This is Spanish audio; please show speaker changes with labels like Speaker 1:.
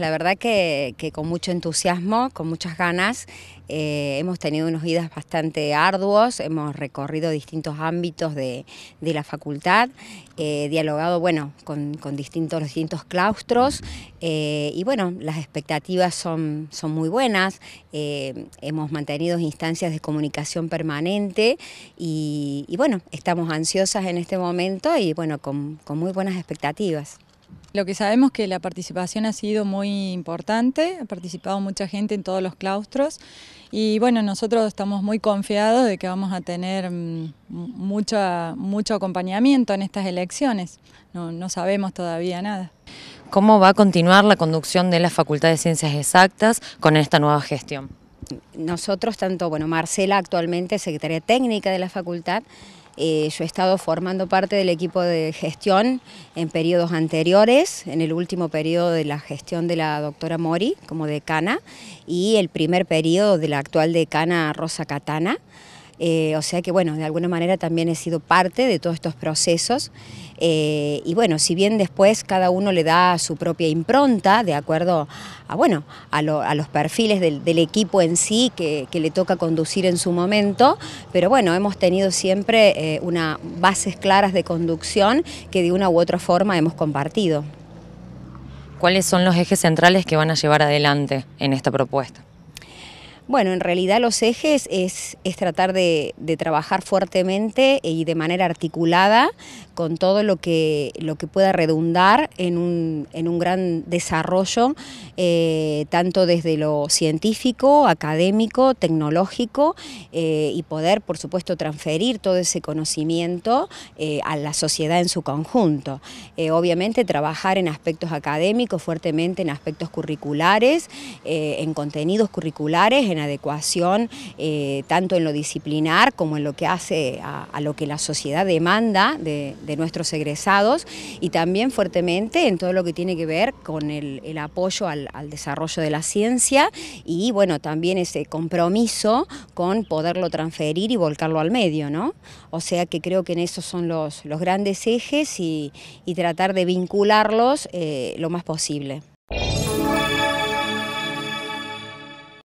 Speaker 1: La verdad que, con mucho entusiasmo, con muchas ganas, eh, hemos tenido unos vidas bastante arduos, hemos recorrido distintos ámbitos de, la facultad, eh, dialogado bueno, con, distintos, claustros eh, y bueno, las expectativas son, muy buenas, hemos mantenido instancias de comunicación permanente y, bueno, estamos ansiosas en este momento y bueno, con muy buenas expectativas. Lo que sabemos es que la participación ha sido
Speaker 2: muy importante, ha participado mucha gente en todos los claustros y bueno, nosotros estamos muy confiados de que vamos a tener mm, mucho, mucho acompañamiento en estas elecciones, no, no sabemos todavía nada.
Speaker 3: ¿Cómo va a continuar la conducción de la Facultad de Ciencias Exactas con esta nueva gestión?
Speaker 1: Nosotros, tanto, bueno, Marcela actualmente es secretaria técnica de la facultad, eh, yo he estado formando parte del equipo de gestión en periodos anteriores, en el último periodo de la gestión de la doctora Mori como decana y el primer periodo de la actual decana Rosa Catana. Eh, o sea que, bueno, de alguna manera también he sido parte de todos estos procesos. Eh, y bueno, si bien después cada uno le da su propia impronta de acuerdo a, los perfiles del, equipo en sí que, le toca conducir en su momento, pero bueno, hemos tenido siempre eh, unas bases claras de conducción que de una u otra forma hemos compartido.
Speaker 3: ¿Cuáles son los ejes centrales que van a llevar adelante en esta propuesta?
Speaker 1: Bueno, en realidad los ejes es, tratar de, trabajar fuertemente y de manera articulada con todo lo que, lo que pueda redundar en un, gran desarrollo, eh, tanto desde lo científico, académico, tecnológico, eh, y poder, por supuesto, transferir todo ese conocimiento eh, a la sociedad en su conjunto. obviamente trabajar en aspectos académicos, fuertemente en aspectos curriculares, en contenidos curriculares, en adecuación, eh, tanto en lo disciplinar como en lo que hace a, lo que la sociedad demanda de, nuestros egresados y también fuertemente en todo lo que tiene que ver con el, apoyo al, desarrollo de la ciencia y bueno, también ese compromiso con poderlo transferir y volcarlo al medio, ¿no? O sea que creo que en esos son los, grandes ejes y, tratar de vincularlos eh, lo más posible.